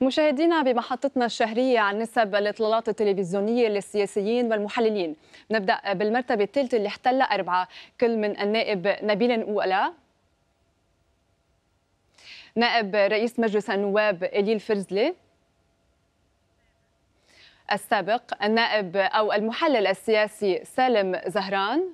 مشاهدينا بمحطتنا الشهرية عن نسب الإطلالات التلفزيونية للسياسيين والمحللين نبدأ بالمرتبة الثالثة اللي احتل أربعة كل من النائب نبيل نقولة نائب رئيس مجلس النواب إليل فرزلي السابق النائب أو المحلل السياسي سالم زهران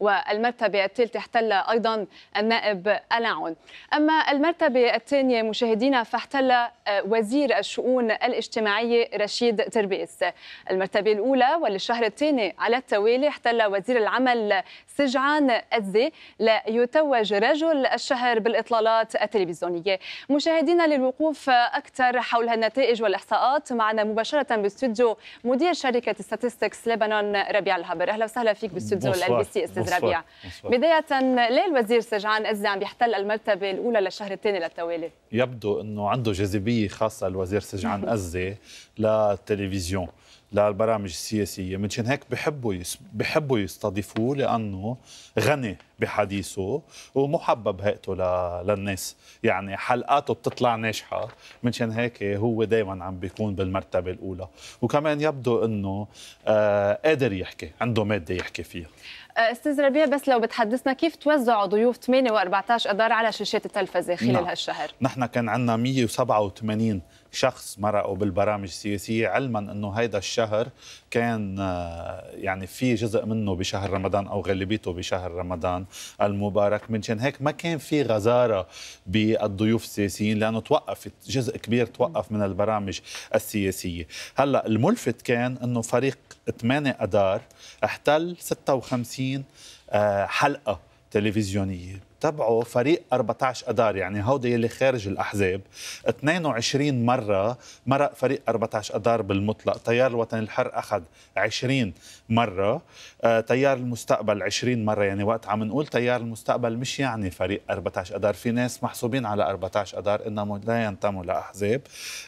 والمرتبة الثالثة احتل أيضا النائب ألعون أما المرتبة الثانية مشاهدينا فاحتل آه، وزير الشؤون الاجتماعية رشيد تربيس المرتبة الأولى والشهر الثاني على التوالي احتل وزير العمل سجعان أزي ليتوج رجل الشهر بالإطلالات التلفزيونية مشاهدينا للوقوف أكثر حول هالنتائج والإحصاءات معنا مباشرة باستوديو مدير شركة ستاتستكس لبنان ربيع الهبر أهلا وسهلا فيك باستوديو سي أستاذ ربيع بداية ليه الوزير سجان أزي عم يحتل المرتبة الأولى للشهر الثاني للتوالي؟ يبدو أنه عنده جاذبية خاصة الوزير سجعان أزي للتلفزيون للبرامج السياسيه منشان هيك بحبوا يس... بحبوا يستضيفوه لانه غني بحديثه ومحبب هيئته ل... للناس يعني حلقاته بتطلع ناجحه منشان هيك هو دائما عم بيكون بالمرتبه الاولى وكمان يبدو انه آه قادر يحكي عنده ماده يحكي فيها آه، استاذ ربيع بس لو بتحدثنا كيف توزعوا ضيوف 8 و14 اذار على شاشات التلفزه خلال نعم. هالشهر نحن كان عندنا 187 شخص مرقوا بالبرامج السياسيه علما انه هيدا الشيء الشهر كان آه، يعني في جزء منه بشهر رمضان او غالبيته بشهر رمضان المبارك منشان هيك ما كان في غزاره بالضيوف السياسيين لانه توقفت جزء كبير توقف من البرامج السياسيه هلا الملفت كان انه فريق 8 اذار احتل 56 آه، حلقه تلفزيونيه تبعه فريق 14 أدار يعني هودي اللي خارج الأحزاب 22 مرة مرق فريق 14 أدار بالمطلق تيار الوطني الحر أخذ 20 مرة آه، تيار المستقبل 20 مرة يعني وقت عم نقول تيار المستقبل مش يعني فريق 14 أدار في ناس محسوبين على 14 أدار انما لا ينتموا لأحزاب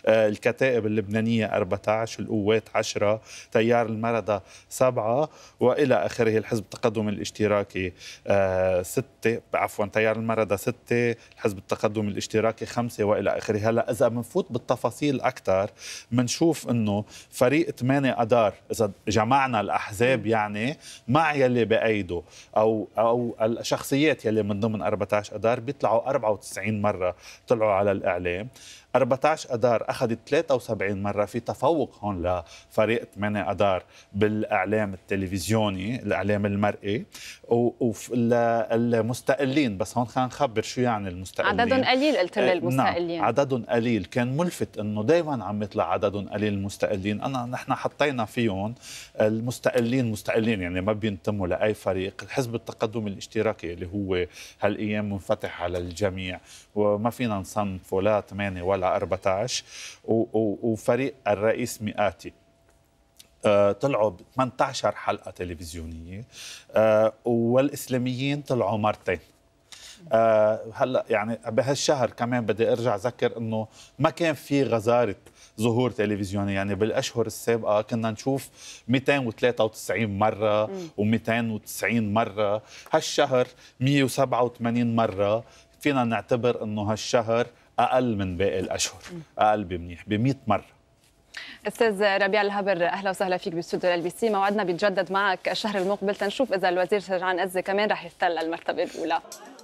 آه، الكتائب اللبنانية 14 القوات 10 تيار المرضى 7 وإلى آخره الحزب التقدم الاشتراكي 6 آه، عفوا عفوا تيار المرضى ستة حزب التقدم الاشتراكي خمسة وإلى آخره هلا إذا بنفوت بالتفاصيل أكثر بنشوف إنه فريق 8 أدار إذا جمعنا الأحزاب يعني مع يلي بأيده أو أو الشخصيات يلي من ضمن 14 أدار بيطلعوا 94 مرة طلعوا على الإعلام 14 اذار اخذت 73 مره في تفوق هون لفريق 8 اذار بالاعلام التلفزيوني الاعلام المرئي والمستقلين بس هون خلينا نخبر شو يعني المستقلين عددهم قليل قلت لنا المستقلين إيه، نعم عددهم قليل كان ملفت انه دائما عم يطلع عددهم قليل المستقلين انا نحن حطينا فيهم المستقلين مستقلين يعني ما بينتموا لاي فريق الحزب التقدم الاشتراكي اللي هو هالايام منفتح على الجميع وما فينا نصنفه لا 8 ولا ل 14 وفريق الرئيس مئاتي آه، طلعوا ب 18 حلقه تلفزيونيه آه، والاسلاميين طلعوا مرتين آه، هلا يعني بهالشهر كمان بدي ارجع اذكر انه ما كان في غزاره ظهور تلفزيوني يعني بالاشهر السابقه كنا نشوف 293 مره و290 مره هالشهر 187 مره فينا نعتبر انه هالشهر اقل من باقي الاشهر اقل بمنيح ب 100 مره استاذ ربيع الهبر اهلا وسهلا فيك باستوديو ال بي سي موعدنا بيتجدد معك الشهر المقبل تنشوف اذا الوزير سرجان ازي كمان رح يستل المرتبه الاولى